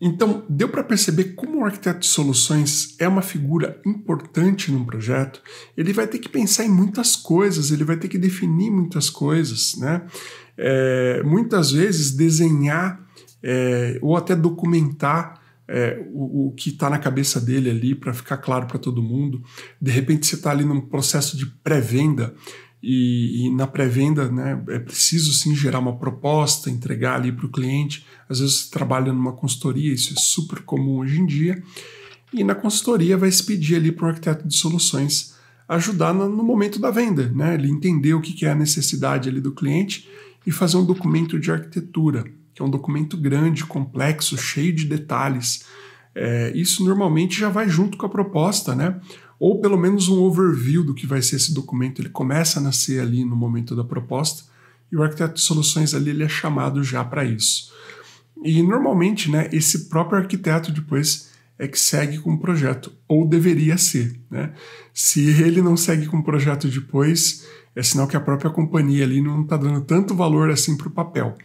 Então, deu para perceber como o arquiteto de soluções é uma figura importante num projeto. Ele vai ter que pensar em muitas coisas, ele vai ter que definir muitas coisas, né? É, muitas vezes desenhar é, ou até documentar é, o, o, que está na cabeça dele ali para ficar claro para todo mundo. De repente você está ali num processo de pré-venda e, e na pré-venda, né, é preciso sim gerar uma proposta, entregar ali para o cliente. Às vezes você trabalha numa consultoria, isso é super comum hoje em dia. E na consultoria vai se pedir ali para o arquiteto de soluções ajudar no, no momento da venda, né? Ele entender o que, que é a necessidade ali do cliente e fazer um documento de arquitetura, que é um documento grande, complexo, cheio de detalhes é, isso normalmente já vai junto com a proposta, né? Ou pelo menos um overview do que vai ser esse documento. Ele começa a nascer ali no momento da proposta e o arquiteto de soluções ali ele é chamado já para isso. E normalmente, né, esse próprio arquiteto depois é que segue com o projeto, ou deveria ser. Né? Se ele não segue com o projeto depois, é sinal que a própria companhia ali não está dando tanto valor assim para o papel.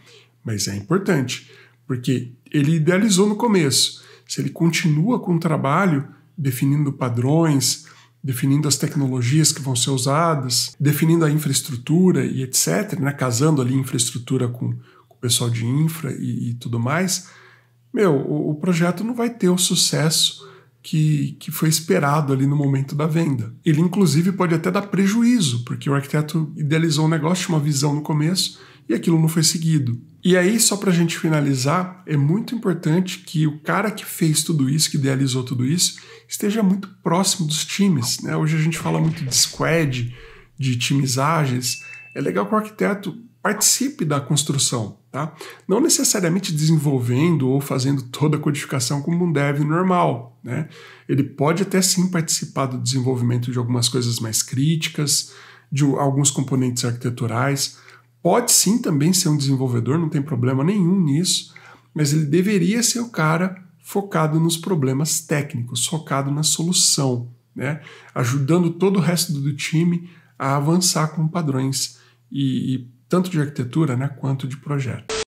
Mas é importante, porque ele idealizou no começo se ele continua com o trabalho definindo padrões, definindo as tecnologias que vão ser usadas, definindo a infraestrutura e etc., né? casando ali infraestrutura com, com o pessoal de infra e, e tudo mais, meu, o, o, projeto não vai ter o sucesso que, que foi esperado ali no momento da venda. Ele, inclusive, pode até dar prejuízo, porque o arquiteto idealizou um negócio, tinha uma visão no começo e aquilo não foi seguido. E aí, só para a gente finalizar, é muito importante que o cara que fez tudo isso, que idealizou tudo isso, esteja muito próximo dos times. Né? Hoje a gente fala muito de squad, de timizagens. É legal que o arquiteto participe da construção, tá? Não necessariamente desenvolvendo ou fazendo toda a codificação como um dev normal, né? Ele pode até sim participar do desenvolvimento de algumas coisas mais críticas, de alguns componentes arquiteturais, Pode sim também ser um desenvolvedor, não tem problema nenhum nisso, mas ele deveria ser o cara focado nos problemas técnicos, focado na solução, né? ajudando todo o resto do time a avançar com padrões, e, e tanto de arquitetura né, quanto de projeto.